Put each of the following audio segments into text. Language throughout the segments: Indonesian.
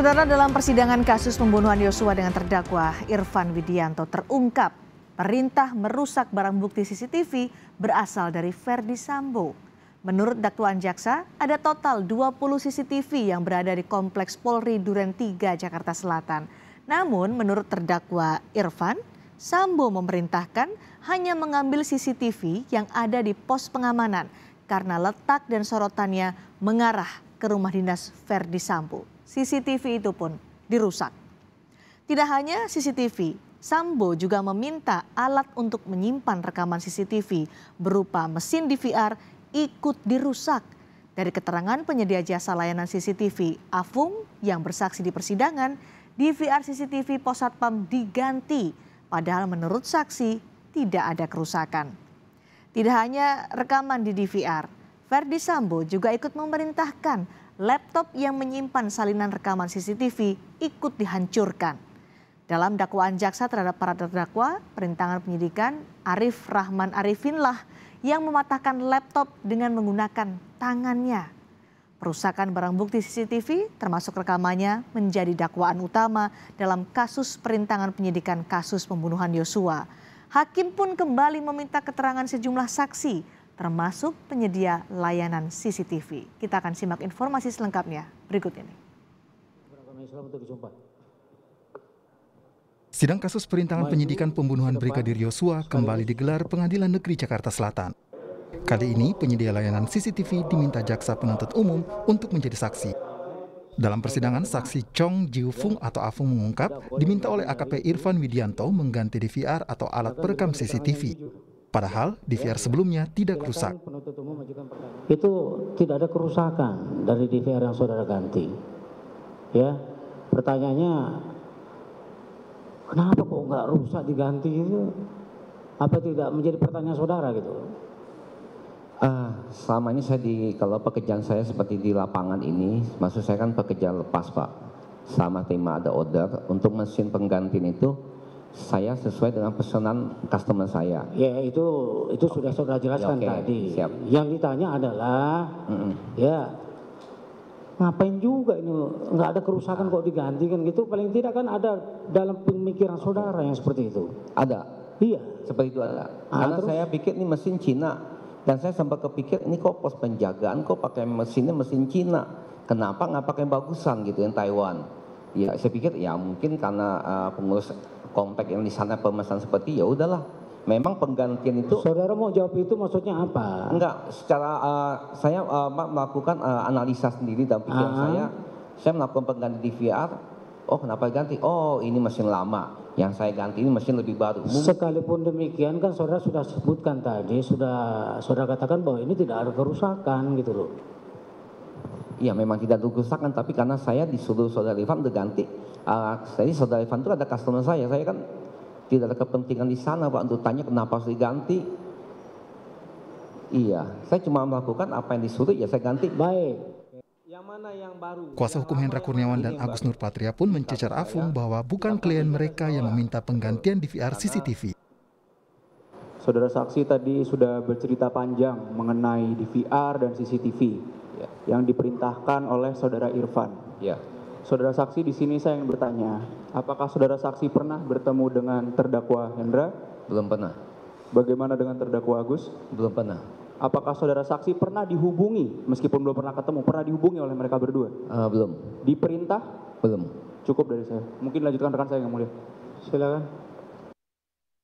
Saudara dalam persidangan kasus pembunuhan Yosua dengan terdakwa Irfan Widianto terungkap perintah merusak barang bukti CCTV berasal dari Verdi Sambo. Menurut dakwaan jaksa, ada total 20 CCTV yang berada di Kompleks Polri Duren 3 Jakarta Selatan. Namun menurut terdakwa Irfan, Sambo memerintahkan hanya mengambil CCTV yang ada di pos pengamanan karena letak dan sorotannya mengarah ke rumah dinas Verdi Sambo. CCTV itu pun dirusak. Tidak hanya CCTV, Sambo juga meminta alat untuk menyimpan rekaman CCTV berupa mesin DVR ikut dirusak. Dari keterangan penyedia jasa layanan CCTV, Afung yang bersaksi di persidangan, DVR CCTV Pos Satpam diganti padahal menurut saksi tidak ada kerusakan. Tidak hanya rekaman di DVR, Verdi Sambo juga ikut memerintahkan laptop yang menyimpan salinan rekaman CCTV ikut dihancurkan. Dalam dakwaan jaksa terhadap para terdakwa, perintangan penyidikan Arif Rahman Arifinlah yang mematahkan laptop dengan menggunakan tangannya. Perusakan barang bukti CCTV termasuk rekamannya menjadi dakwaan utama dalam kasus perintangan penyidikan kasus pembunuhan Yosua. Hakim pun kembali meminta keterangan sejumlah saksi termasuk penyedia layanan CCTV. Kita akan simak informasi selengkapnya berikut ini. Sidang kasus perintangan penyidikan pembunuhan Brigadir Yosua kembali digelar Pengadilan Negeri Jakarta Selatan. Kali ini penyedia layanan CCTV diminta jaksa penuntut umum untuk menjadi saksi. Dalam persidangan, saksi Chong Jiufung atau Afung mengungkap diminta oleh AKP Irfan Widianto mengganti DVR atau alat perekam CCTV. Padahal DVR sebelumnya tidak rusak. Itu tidak ada kerusakan dari DVR yang saudara ganti. Ya, pertanyaannya kenapa kok nggak rusak diganti itu? Apa tidak menjadi pertanyaan saudara gitu? Uh, selama ini saya di kalau pekerjaan saya seperti di lapangan ini, maksud saya kan pekerjaan lepas pak. Sama tema ada order untuk mesin pengganti itu saya sesuai dengan pesanan customer saya. Ya itu itu okay. sudah saudara ya, jelaskan ya, okay. tadi. Siap. Yang ditanya adalah mm -mm. ya ngapain juga ini nggak ada kerusakan kok diganti kan gitu paling tidak kan ada dalam pemikiran saudara yang seperti itu ada iya seperti itu ada ah, karena terus? saya pikir ini mesin Cina dan saya sempat kepikir ini kok pos penjagaan kok pakai mesinnya mesin Cina kenapa nggak pakai bagusan gitu yang Taiwan ya saya pikir ya mungkin karena uh, pengurus kompak yang di sana pemesan seperti ya udahlah memang penggantian itu saudara mau jawab itu maksudnya apa enggak secara uh, saya uh, melakukan uh, analisa sendiri dalam pikiran -huh. Ah. saya saya melakukan pengganti DVR oh kenapa ganti oh ini mesin lama yang saya ganti ini mesin lebih baru sekalipun demikian kan saudara sudah sebutkan tadi sudah saudara katakan bahwa ini tidak ada kerusakan gitu loh ya memang tidak dirusakan tapi karena saya disuruh saudara Ivan ganti uh, jadi saudara Ivan itu ada customer saya saya kan tidak ada kepentingan di sana pak untuk tanya kenapa harus diganti iya saya cuma melakukan apa yang disuruh ya saya ganti baik yang mana yang baru? Kuasa hukum Hendra Kurniawan dan Agus Nurpatria pun mencecar Afung ya. bahwa bukan ya. klien mereka yang ya. meminta penggantian DVR CCTV. Saudara saksi tadi sudah bercerita panjang mengenai DVR dan CCTV ya. yang diperintahkan oleh saudara Irfan. Ya. Saudara saksi di sini saya ingin bertanya, apakah saudara saksi pernah bertemu dengan terdakwa Hendra? Belum pernah. Bagaimana dengan terdakwa Agus? Belum pernah. Apakah saudara saksi pernah dihubungi meskipun belum pernah ketemu, pernah dihubungi oleh mereka berdua? Uh, belum. Diperintah? Belum. Cukup dari saya. Mungkin lanjutkan rekan saya yang mulia. Silakan.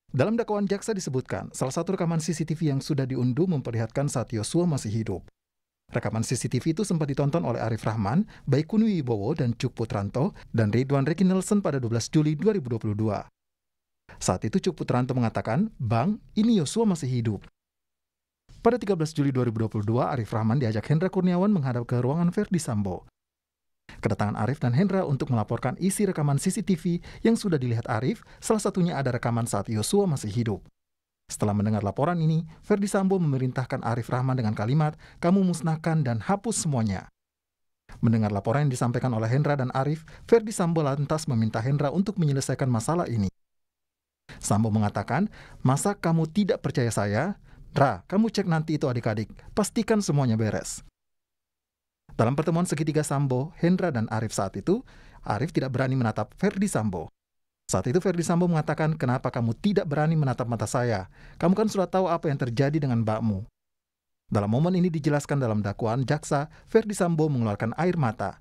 Dalam dakwaan jaksa disebutkan, salah satu rekaman CCTV yang sudah diunduh memperlihatkan saat Yosua masih hidup. Rekaman CCTV itu sempat ditonton oleh Arif Rahman, Kunwi Wibowo, dan Cuk Putranto, dan Ridwan Reki Nelson pada 12 Juli 2022. Saat itu Cuk Putranto mengatakan, Bang, ini Yosua masih hidup. Pada 13 Juli 2022, Arif Rahman diajak Hendra Kurniawan menghadap ke ruangan Verdi Sambo. Kedatangan Arif dan Hendra untuk melaporkan isi rekaman CCTV yang sudah dilihat Arif, salah satunya ada rekaman saat Yosua masih hidup. Setelah mendengar laporan ini, Verdi Sambo memerintahkan Arif Rahman dengan kalimat, kamu musnahkan dan hapus semuanya. Mendengar laporan yang disampaikan oleh Hendra dan Arif, Verdi Sambo lantas meminta Hendra untuk menyelesaikan masalah ini. Sambo mengatakan, masa kamu tidak percaya saya? Ra, kamu cek nanti itu adik-adik, pastikan semuanya beres. Dalam pertemuan segitiga Sambo, Hendra dan Arif saat itu, Arif tidak berani menatap Verdi Sambo. Saat itu Verdi Sambo mengatakan, kenapa kamu tidak berani menatap mata saya? Kamu kan sudah tahu apa yang terjadi dengan mbakmu. Dalam momen ini dijelaskan dalam dakwaan jaksa, Verdi Sambo mengeluarkan air mata.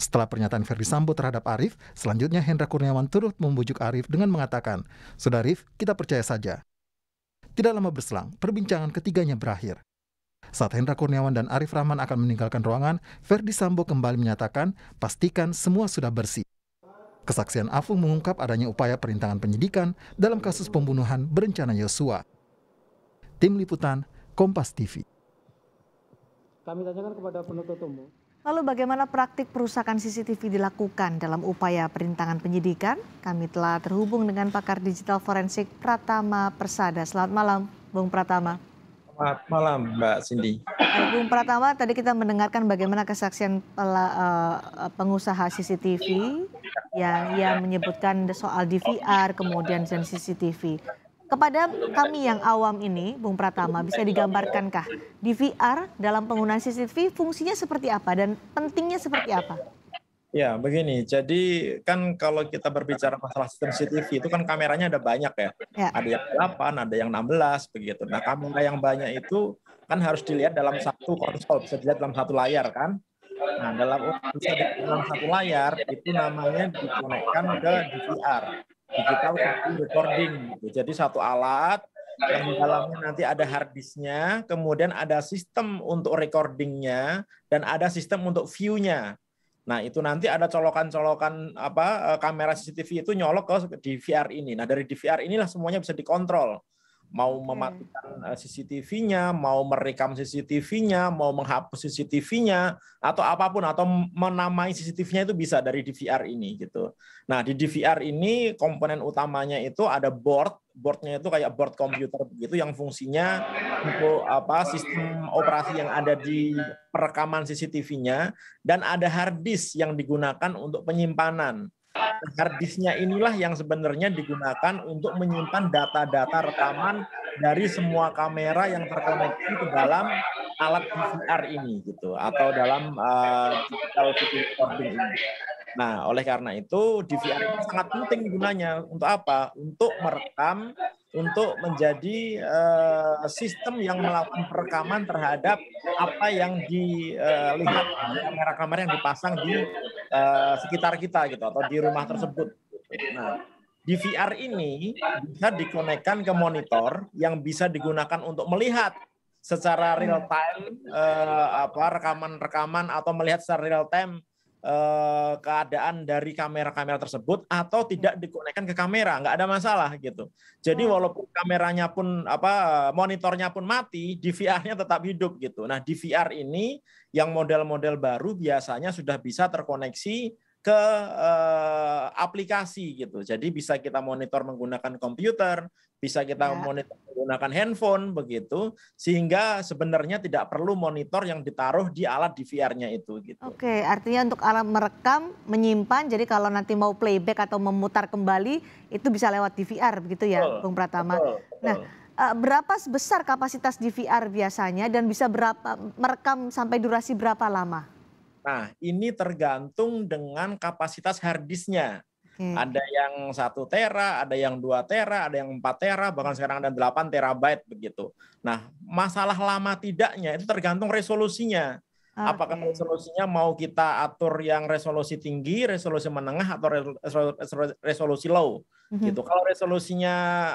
Setelah pernyataan Verdi Sambo terhadap Arif, selanjutnya Hendra Kurniawan turut membujuk Arif dengan mengatakan, Sudah Arif, kita percaya saja. Tidak lama berselang, perbincangan ketiganya berakhir. Saat Hendra Kurniawan dan Arif Rahman akan meninggalkan ruangan, Verdi Sambo kembali menyatakan, pastikan semua sudah bersih. Kesaksian Afung mengungkap adanya upaya perintangan penyidikan dalam kasus pembunuhan berencana Yosua. Tim Liputan, Kompas TV. Kami tanyakan kepada penuntut umum. Lalu bagaimana praktik perusakan CCTV dilakukan dalam upaya perintangan penyidikan? Kami telah terhubung dengan pakar digital forensik Pratama Persada. Selamat malam, Bung Pratama. Selamat malam, Mbak Cindy. Bung Pratama, tadi kita mendengarkan bagaimana kesaksian eh, pengusaha CCTV ya yang menyebutkan soal DVR kemudian dan CCTV. Kepada kami yang awam ini, Bung Pratama, bisa digambarkankah DVR dalam penggunaan CCTV fungsinya seperti apa dan pentingnya seperti apa? Ya, begini. Jadi kan kalau kita berbicara masalah sistem CCTV itu kan kameranya ada banyak ya. ya. Ada yang 8, ada yang 16 begitu. Nah, kamera yang banyak itu kan harus dilihat dalam satu konsol, bisa dilihat dalam satu layar kan. Nah, dalam bisa di dalam satu layar itu namanya dikonekkan ke DVR, digital video recording. Jadi satu alat yang di dalamnya nanti ada hard disknya, kemudian ada sistem untuk recordingnya dan ada sistem untuk view-nya. Nah, itu nanti ada colokan-colokan apa eh, kamera CCTV itu nyolok ke DVR ini. Nah, dari DVR inilah semuanya bisa dikontrol mau mematikan eh, CCTV-nya, mau merekam CCTV-nya, mau menghapus CCTV-nya, atau apapun, atau menamai CCTV-nya itu bisa dari DVR ini gitu. Nah di DVR ini komponen utamanya itu ada board, boardnya itu kayak board komputer begitu, yang fungsinya untuk apa sistem operasi yang ada di perekaman CCTV-nya, dan ada hard disk yang digunakan untuk penyimpanan harddisknya inilah yang sebenarnya digunakan untuk menyimpan data-data rekaman dari semua kamera yang terkoneksi ke dalam alat VCR ini gitu atau dalam eh, digital video recording ini. Nah, oleh karena itu DVR ini sangat penting gunanya untuk apa? Untuk merekam untuk menjadi uh, sistem yang melakukan perekaman terhadap apa yang dilihat eh, kamera-kamera yang dipasang di uh, sekitar kita gitu atau di rumah tersebut. Nah, VR ini bisa dikonekkan ke monitor yang bisa digunakan untuk melihat secara real time uh, apa rekaman-rekaman atau melihat secara real time Eh, keadaan dari kamera-kamera tersebut atau hmm. tidak dikonekkan ke kamera nggak ada masalah gitu jadi hmm. walaupun kameranya pun apa monitornya pun mati DVR-nya tetap hidup gitu nah DVR ini yang model-model baru biasanya sudah bisa terkoneksi ke uh, aplikasi gitu. Jadi bisa kita monitor menggunakan komputer, bisa kita ya. monitor menggunakan handphone begitu, sehingga sebenarnya tidak perlu monitor yang ditaruh di alat DVR-nya itu gitu. Oke, artinya untuk alat merekam, menyimpan, jadi kalau nanti mau playback atau memutar kembali itu bisa lewat DVR begitu ya, betul, Bung Pratama. Betul, betul. Nah, eh, berapa besar kapasitas DVR biasanya dan bisa berapa merekam sampai durasi berapa lama? Nah, ini tergantung dengan kapasitas harddisknya. Hmm. Ada yang satu tera, ada yang dua tera, ada yang empat tera, bahkan sekarang ada 8 terabyte begitu. Nah, masalah lama tidaknya itu tergantung resolusinya. Okay. Ah, Apakah resolusinya mau kita atur yang resolusi tinggi, resolusi menengah atau resolusi low? Mm-hmm. Gitu. Kalau resolusinya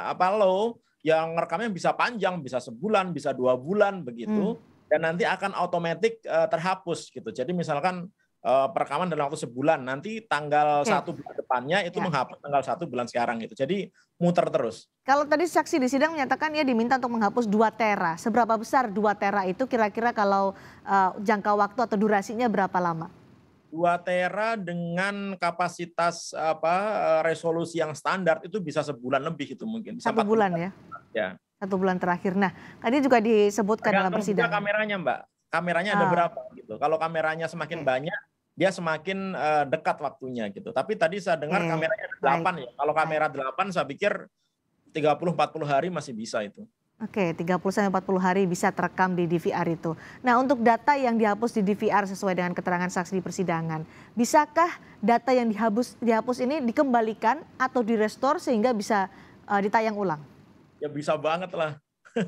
apa low, yang rekamnya bisa panjang, bisa sebulan, bisa dua bulan begitu. Mm dan nanti akan otomatis uh, eh, terhapus gitu. Jadi misalkan uh, perekaman dalam waktu sebulan, nanti tanggal satu bulan depannya itu ya. menghapus tanggal satu bulan sekarang gitu. Jadi muter terus. Kalau tadi saksi di sidang menyatakan ia diminta untuk menghapus dua tera. Seberapa besar dua tera itu kira-kira kalau uh, jangka waktu atau durasinya berapa lama? Dua tera dengan kapasitas apa resolusi yang standar itu bisa sebulan lebih itu mungkin. Satu bulan, bulan ya. Ya. Satu bulan terakhir. Nah, tadi juga disebutkan Tergantung dalam persidangan. kameranya, Mbak. Kameranya ada ada ah. berapa gitu. Kalau kameranya semakin okay. banyak, dia semakin uh, dekat waktunya gitu. Tapi tadi saya dengar okay. kameranya ada 8 ya. Kalau kamera 8 saya pikir 30 40 hari masih bisa itu. Oke, 30 sampai 40 hari bisa terekam di DVR itu. Nah, untuk data yang dihapus di DVR sesuai dengan keterangan saksi di persidangan, bisakah data yang dihapus dihapus ini dikembalikan atau direstore sehingga bisa uh, ditayang ulang? ya bisa banget lah.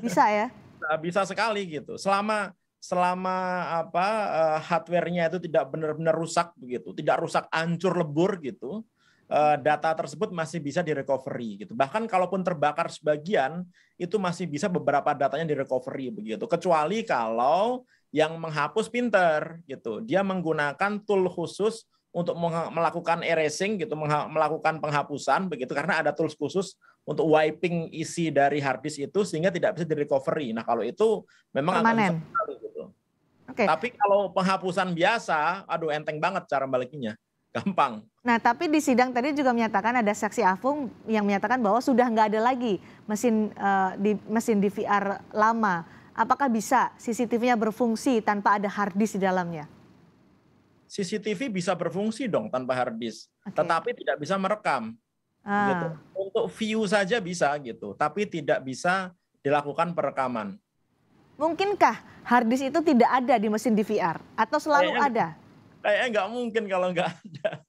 Bisa ya. Nah, bisa sekali gitu. Selama selama apa uh, eh, hardware itu tidak benar-benar rusak begitu, tidak rusak hancur lebur gitu, uh, data tersebut masih bisa di recovery gitu. Bahkan kalaupun terbakar sebagian, itu masih bisa beberapa datanya di recovery begitu. Kecuali kalau yang menghapus pinter gitu, dia menggunakan tool khusus untuk melakukan erasing gitu, melakukan penghapusan begitu karena ada tools khusus untuk wiping isi dari hard disk itu sehingga tidak bisa di recovery. Nah, kalau itu memang Permanen. agak sekali gitu. Okay. Tapi kalau penghapusan biasa, aduh enteng banget cara balikinya. Gampang. Nah, tapi di sidang tadi juga menyatakan ada saksi Afung yang menyatakan bahwa sudah nggak ada lagi mesin uh, di mesin DVR lama. Apakah bisa CCTV-nya berfungsi tanpa ada hard disk di dalamnya? CCTV bisa berfungsi dong tanpa hard disk, okay. tetapi tidak bisa merekam. Ah. Gitu. Untuk view saja bisa gitu, tapi tidak bisa dilakukan perekaman. Mungkinkah hard disk itu tidak ada di mesin DVR atau selalu kayaknya, ada? Kayaknya nggak mungkin kalau nggak ada.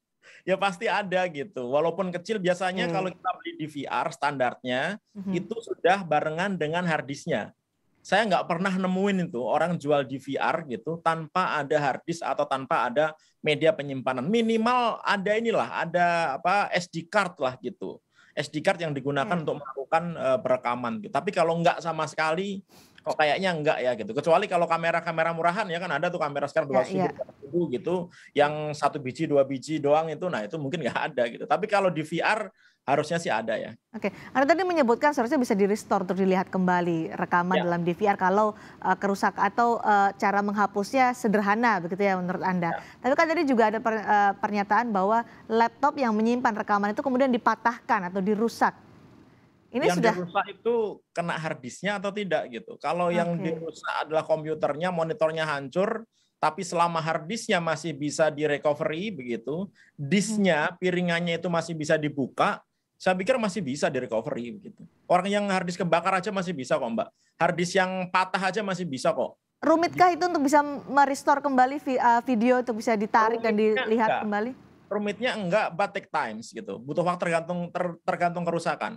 Ya pasti ada gitu. Walaupun kecil biasanya hmm. kalau kita beli DVR standarnya hmm. itu sudah barengan dengan hard disknya saya nggak pernah nemuin itu orang jual DVR gitu tanpa ada hard disk atau tanpa ada media penyimpanan. Minimal ada inilah, ada apa SD card lah gitu. SD card yang digunakan hmm. untuk melakukan eh, perekaman. Gitu. Tapi kalau nggak sama sekali kok kayaknya enggak ya gitu. Kecuali kalau kamera-kamera murahan ya kan ada tuh kamera sekarang ya, dua ya, ribu gitu, yang satu biji dua biji doang itu, nah itu mungkin nggak ada gitu. Tapi kalau di VR harusnya sih ada ya. Oke, Anda tadi menyebutkan seharusnya bisa di restore untuk dilihat kembali rekaman ya. dalam DVR kalau uh, kerusak atau uh, cara menghapusnya sederhana begitu ya menurut Anda. Ya. Tapi kan tadi juga ada per, uh, pernyataan bahwa laptop yang menyimpan rekaman itu kemudian dipatahkan atau dirusak ini yang sudah... dirusak itu kena harddisknya atau tidak gitu. Kalau okay. yang dirusak adalah komputernya, monitornya hancur, tapi selama harddisknya masih bisa di recovery begitu, disknya hmm. piringannya itu masih bisa dibuka, saya pikir masih bisa di recovery begitu. Orang yang harddisk kebakar aja masih bisa kok Mbak. Harddisk yang patah aja masih bisa kok. Rumitkah itu untuk bisa merestore kembali eh, video itu bisa ditarik Rumitnya dan dilihat enggak. kembali? Rumitnya enggak, but take times gitu. Butuh waktu tergantung ter, tergantung kerusakan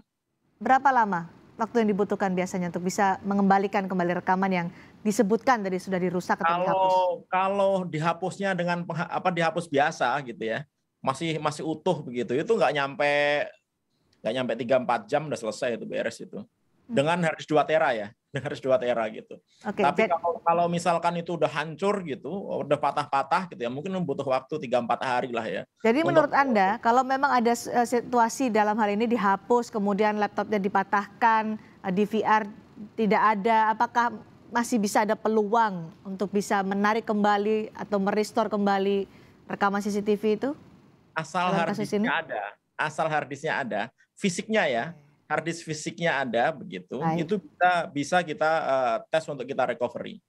berapa lama waktu yang dibutuhkan biasanya untuk bisa mengembalikan kembali rekaman yang disebutkan tadi sudah dirusak atau kalau, dihapus? Kalau dihapusnya dengan apa dihapus biasa gitu ya, masih masih utuh begitu, itu nggak nyampe nggak nyampe tiga empat jam udah selesai itu beres itu. Hmm. Dengan harus dua tera ya harus dua tera gitu. Okay, Tapi kalau, kalau misalkan itu udah hancur gitu, udah patah-patah gitu ya, mungkin butuh waktu 3-4 hari lah ya. Jadi untuk... menurut Anda, kalau memang ada eh, situasi dalam hal ini dihapus, kemudian laptopnya dipatahkan, eh, DVR tidak ada, apakah masih bisa ada peluang untuk bisa menarik kembali atau merestore kembali rekaman CCTV itu? Asal harddisknya ada, asal harddisknya ada, fisiknya ya, hard disk fisiknya ada begitu, Baik. itu kita bisa kita uh, tes untuk kita recovery.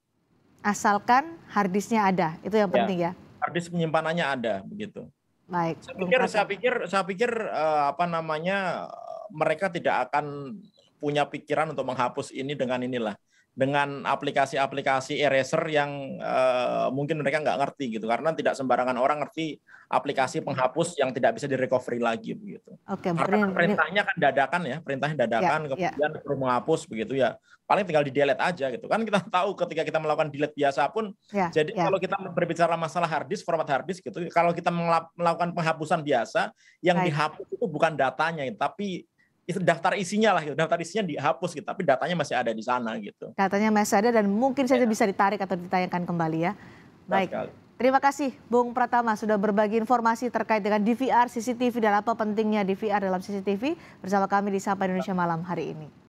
Asalkan hard disknya ada, itu yang ya. penting ya. ya. Hard disk penyimpanannya ada begitu. Baik. Saya pikir, saya pikir, saya pikir uh, apa namanya mereka tidak akan punya pikiran untuk menghapus ini dengan inilah dengan aplikasi-aplikasi eraser yang uh, mungkin mereka nggak ngerti gitu karena tidak sembarangan orang ngerti aplikasi penghapus yang tidak bisa di recovery lagi begitu. Oke, okay, karena perintahnya kan dadakan ya, perintahnya ya, dadakan ya, kemudian ya. perlu menghapus begitu ya. Paling tinggal di delete aja gitu. Kan kita tahu ketika kita melakukan delete biasa pun ya, jadi ya. kalau kita berbicara masalah hard disk, format hard disk gitu, kalau kita melakukan penghapusan biasa yang Baik. dihapus itu bukan datanya tapi itu daftar isinya lah gitu. Daftar isinya dihapus gitu, tapi datanya masih ada di sana gitu. Datanya masih ada dan mungkin saja ya. bisa ditarik atau ditayangkan kembali ya. Baik. Terima kasih Bung Pratama sudah berbagi informasi terkait dengan DVR, CCTV dan apa pentingnya DVR dalam CCTV bersama kami di Sapa Indonesia Malam hari ini.